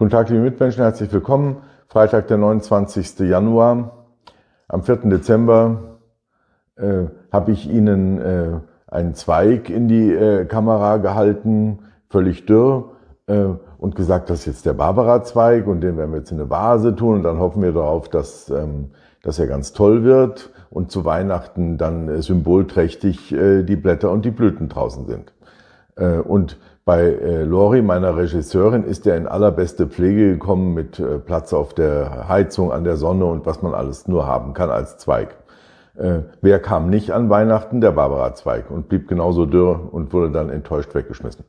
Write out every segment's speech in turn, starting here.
Guten Tag, liebe Mitmenschen, herzlich willkommen. Freitag, der 29. Januar. Am 4. Dezember äh, habe ich Ihnen äh, einen Zweig in die äh, Kamera gehalten, völlig dürr, äh, und gesagt, das ist jetzt der Barbara-Zweig und den werden wir jetzt in eine Vase tun und dann hoffen wir darauf, dass, ähm, dass er ganz toll wird und zu Weihnachten dann äh, symbolträchtig äh, die Blätter und die Blüten draußen sind. Äh, und bei äh, Lori, meiner Regisseurin, ist er in allerbeste Pflege gekommen mit äh, Platz auf der Heizung, an der Sonne und was man alles nur haben kann als Zweig. Wer kam nicht an Weihnachten? Der Barbara Zweig und blieb genauso dürr und wurde dann enttäuscht weggeschmissen.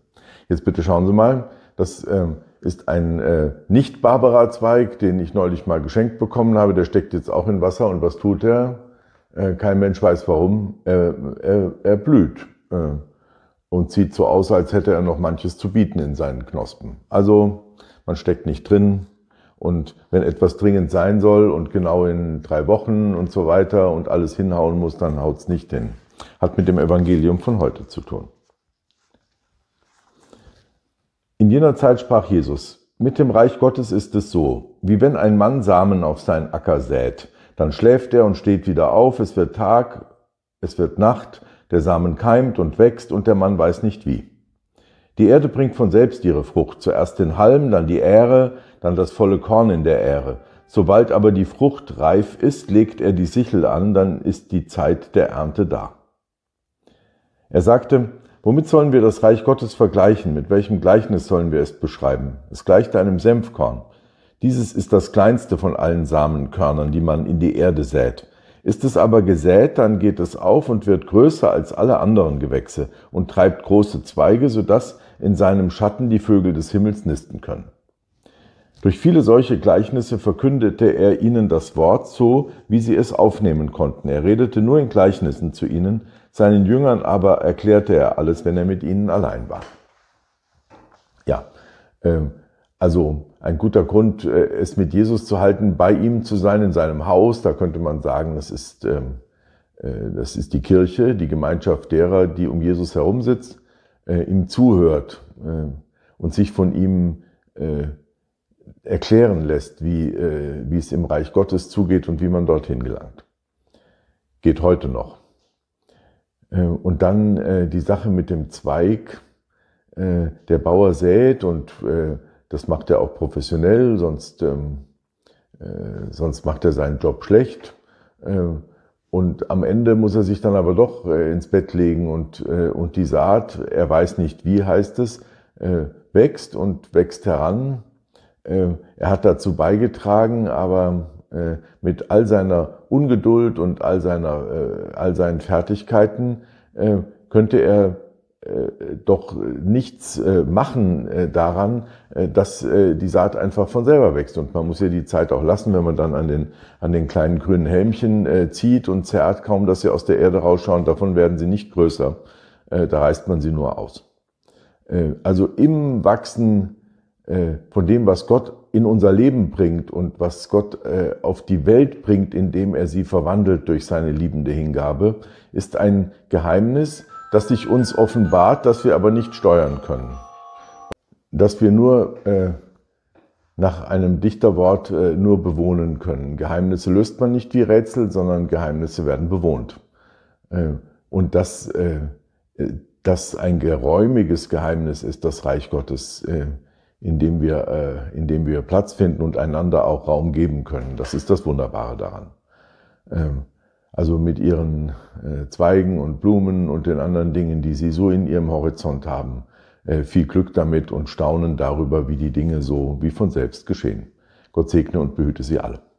Jetzt bitte schauen Sie mal, das ähm, ist ein Nicht-Barbara-Zweig, den ich neulich mal geschenkt bekommen habe. Der steckt jetzt auch in Wasser und was tut er? Kein Mensch weiß warum. Er, er, er blüht und sieht so aus, als hätte er noch manches zu bieten in seinen Knospen. Also man steckt nicht drin. Und wenn etwas dringend sein soll und genau in drei Wochen und so weiter und alles hinhauen muss, dann haut es nicht hin. Hat mit dem Evangelium von heute zu tun. In jener Zeit sprach Jesus, mit dem Reich Gottes ist es so, wie wenn ein Mann Samen auf seinen Acker sät, dann schläft er und steht wieder auf, es wird Tag, es wird Nacht, der Samen keimt und wächst und der Mann weiß nicht wie. Die Erde bringt von selbst ihre Frucht, zuerst den Halm, dann die Ähre, dann das volle Korn in der Ähre. Sobald aber die Frucht reif ist, legt er die Sichel an, dann ist die Zeit der Ernte da. Er sagte, womit sollen wir das Reich Gottes vergleichen? Mit welchem Gleichnis sollen wir es beschreiben? Es gleicht einem Senfkorn. Dieses ist das kleinste von allen Samenkörnern, die man in die Erde sät. Ist es aber gesät, dann geht es auf und wird größer als alle anderen Gewächse und treibt große Zweige, sodass in seinem Schatten die Vögel des Himmels nisten können. Durch viele solche Gleichnisse verkündete er ihnen das Wort so, wie sie es aufnehmen konnten. Er redete nur in Gleichnissen zu ihnen, seinen Jüngern aber erklärte er alles, wenn er mit ihnen allein war. Ja, ähm, also ein guter Grund, äh, es mit Jesus zu halten, bei ihm zu sein, in seinem Haus. Da könnte man sagen, das ist, ähm, äh, das ist die Kirche, die Gemeinschaft derer, die um Jesus herum sitzt, äh, ihm zuhört und sich von ihm erklären lässt, wie, wie es im Reich Gottes zugeht und wie man dorthin gelangt. Geht heute noch. Und dann die Sache mit dem Zweig. Der Bauer sät und das macht er auch professionell, sonst, ähm, äh, sonst macht er seinen Job schlecht. Ähm, und am Ende muss er sich dann aber doch äh, ins Bett legen und, äh, und die Saat, er weiß nicht wie heißt es, äh, wächst und wächst heran. Ähm, er hat dazu beigetragen, aber äh, mit all seiner Ungeduld und all, seiner, äh, all seinen Fertigkeiten äh, könnte er äh, doch äh, nichts äh, machen äh, daran, äh, dass äh, die Saat einfach von selber wächst. Und man muss ja die Zeit auch lassen, wenn man dann an den, an den kleinen grünen Helmchen äh, zieht und zerrt, kaum dass sie aus der Erde rausschauen, davon werden sie nicht größer. Äh, Da reißt man sie nur aus. Äh, also im Wachsen äh, von dem, was Gott in unser Leben bringt und was Gott äh, auf die Welt bringt, indem er sie verwandelt durch seine liebende Hingabe, ist ein Geheimnis, das sich uns offenbart, das wir aber nicht steuern können. Dass wir nur äh, nach einem Dichterwort äh, nur bewohnen können. Geheimnisse löst man nicht wie Rätsel, sondern Geheimnisse werden bewohnt. Äh, und dass äh, das ein geräumiges Geheimnis ist, das Reich Gottes, äh, in, dem wir, äh, in dem wir Platz finden und einander auch Raum geben können. Das ist das Wunderbare daran. Ähm, also mit ihren äh, Zweigen und Blumen und den anderen Dingen, die sie so in ihrem Horizont haben. äh, Viel Glück damit und staunen darüber, wie die Dinge so wie von selbst geschehen. Gott segne und behüte sie alle.